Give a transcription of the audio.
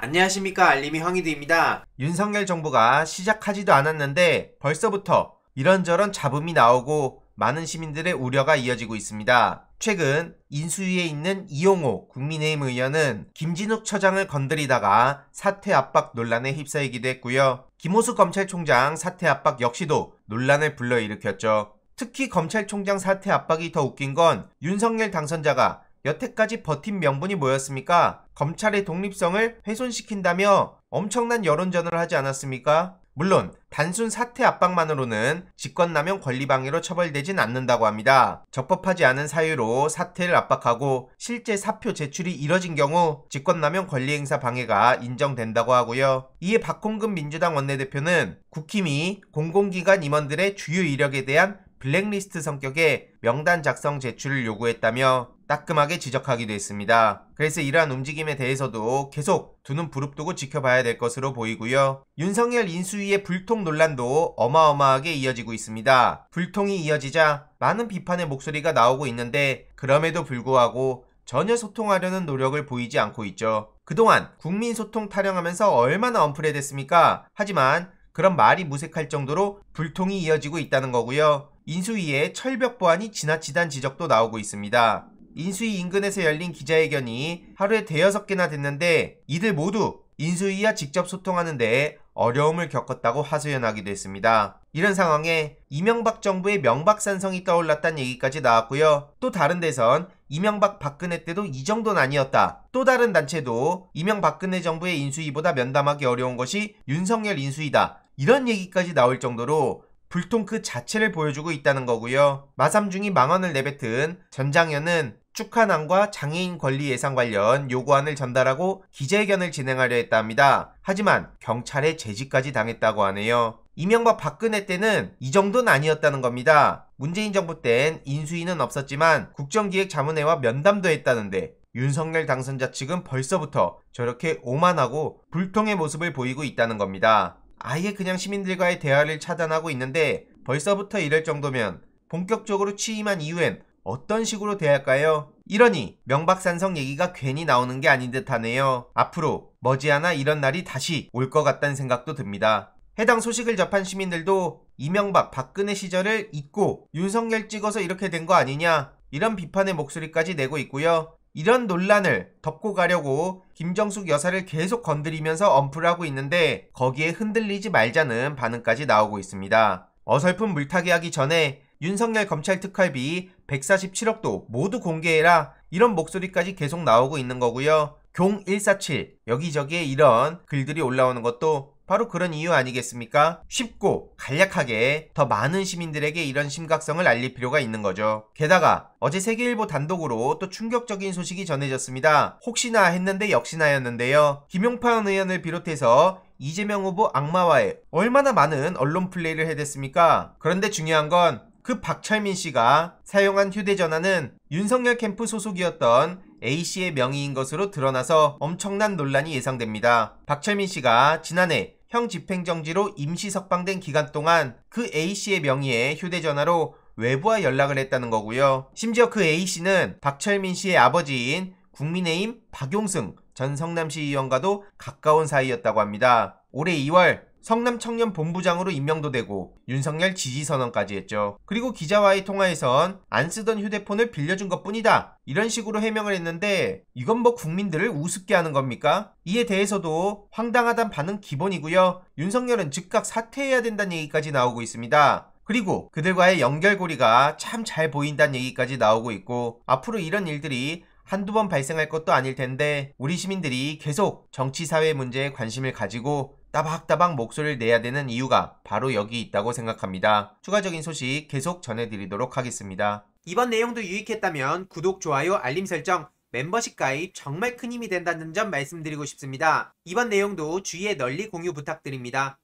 안녕하십니까 알림이 황희드입니다. 윤석열 정부가 시작하지도 않았는데 벌써부터 이런저런 잡음이 나오고 많은 시민들의 우려가 이어지고 있습니다. 최근 인수위에 있는 이용호 국민의힘 의원은 김진욱 처장을 건드리다가 사퇴 압박 논란에 휩싸이기도 했고요. 김호수 검찰총장 사퇴 압박 역시도 논란을 불러일으켰죠. 특히 검찰총장 사퇴 압박이 더 웃긴 건 윤석열 당선자가 여태까지 버틴 명분이 뭐였습니까? 검찰의 독립성을 훼손시킨다며 엄청난 여론전을 하지 않았습니까? 물론 단순 사태 압박만으로는 직권남용 권리방해로 처벌되진 않는다고 합니다. 적법하지 않은 사유로 사태를 압박하고 실제 사표 제출이 이뤄진 경우 직권남용 권리행사 방해가 인정된다고 하고요. 이에 박홍근 민주당 원내대표는 국힘이 공공기관 임원들의 주요 이력에 대한 블랙리스트 성격의 명단 작성 제출을 요구했다며 따끔하게 지적하기도 했습니다. 그래서 이러한 움직임에 대해서도 계속 두 눈 부릅뜨고 지켜봐야 될 것으로 보이고요. 윤석열 인수위의 불통 논란도 어마어마하게 이어지고 있습니다. 불통이 이어지자 많은 비판의 목소리가 나오고 있는데 그럼에도 불구하고 전혀 소통하려는 노력을 보이지 않고 있죠. 그동안 국민 소통 타령하면서 얼마나 언플에 됐습니까? 하지만 그런 말이 무색할 정도로 불통이 이어지고 있다는 거고요. 인수위의 철벽 보안이 지나치단 지적도 나오고 있습니다. 인수위 인근에서 열린 기자회견이 하루에 대여섯 개나 됐는데 이들 모두 인수위와 직접 소통하는데 어려움을 겪었다고 하소연하기도 했습니다. 이런 상황에 이명박 정부의 명박산성이 떠올랐다는 얘기까지 나왔고요. 또 다른 데선 이명박 박근혜 때도 이 정도는 아니었다. 또 다른 단체도 이명박근혜 정부의 인수위보다 면담하기 어려운 것이 윤석열 인수위다. 이런 얘기까지 나올 정도로 불통 그 자체를 보여주고 있다는 거고요. 마삼중이 망언을 내뱉은 전장현은 축하난과 장애인 권리 예산 관련 요구안을 전달하고 기자회견을 진행하려 했답니다 하지만 경찰에 제지까지 당했다고 하네요. 이명박 박근혜 때는 이 정도는 아니었다는 겁니다. 문재인 정부 땐 인수위는 없었지만 국정기획자문회와 면담도 했다는데 윤석열 당선자 측은 벌써부터 저렇게 오만하고 불통의 모습을 보이고 있다는 겁니다. 아예 그냥 시민들과의 대화를 차단하고 있는데 벌써부터 이럴 정도면 본격적으로 취임한 이후엔 어떤 식으로 대할까요? 이러니 명박산성 얘기가 괜히 나오는 게 아닌 듯하네요. 앞으로 머지않아 이런 날이 다시 올 것 같다는 생각도 듭니다. 해당 소식을 접한 시민들도 이명박 박근혜 시절을 잊고 윤석열 찍어서 이렇게 된 거 아니냐 이런 비판의 목소리까지 내고 있고요. 이런 논란을 덮고 가려고 김정숙 여사를 계속 건드리면서 언플하고 있는데 거기에 흔들리지 말자는 반응까지 나오고 있습니다. 어설픈 물타기 하기 전에 윤석열 검찰 특활비 147억도 모두 공개해라 이런 목소리까지 계속 나오고 있는 거고요. 경147 여기저기에 이런 글들이 올라오는 것도 바로 그런 이유 아니겠습니까? 쉽고 간략하게 더 많은 시민들에게 이런 심각성을 알릴 필요가 있는 거죠. 게다가 어제 세계일보 단독으로 또 충격적인 소식이 전해졌습니다. 혹시나 했는데 역시나였는데요. 김용판 의원을 비롯해서 이재명 후보 악마와의 얼마나 많은 언론 플레이를 해댔습니까? 그런데 중요한 건그 박철민 씨가 사용한 휴대전화는 윤석열 캠프 소속이었던 A씨의 명의인 것으로 드러나서 엄청난 논란이 예상됩니다. 박철민 씨가 지난해 형 집행정지로 임시 석방된 기간 동안 그 A씨의 명의의 휴대전화로 외부와 연락을 했다는 거고요. 심지어 그 A씨는 박철민 씨의 아버지인 국민의힘 박용승 전 성남시의원과도 가까운 사이였다고 합니다. 올해 2월 성남 청년 본부장으로 임명도 되고 윤석열 지지 선언까지 했죠. 그리고 기자와의 통화에선 안 쓰던 휴대폰을 빌려준 것뿐이다. 이런 식으로 해명을 했는데 이건 뭐 국민들을 우습게 하는 겁니까? 이에 대해서도 황당하단 반응 기본이고요. 윤석열은 즉각 사퇴해야 된다는 얘기까지 나오고 있습니다. 그리고 그들과의 연결고리가 참 잘 보인다는 얘기까지 나오고 있고 앞으로 이런 일들이 한두 번 발생할 것도 아닐 텐데 우리 시민들이 계속 정치 사회 문제에 관심을 가지고 따박따박 목소리를 내야 되는 이유가 바로 여기 있다고 생각합니다. 추가적인 소식 계속 전해드리도록 하겠습니다. 이번 내용도 유익했다면 구독, 좋아요, 알림 설정, 멤버십 가입 정말 큰 힘이 된다는 점 말씀드리고 싶습니다. 이번 내용도 주위에 널리 공유 부탁드립니다.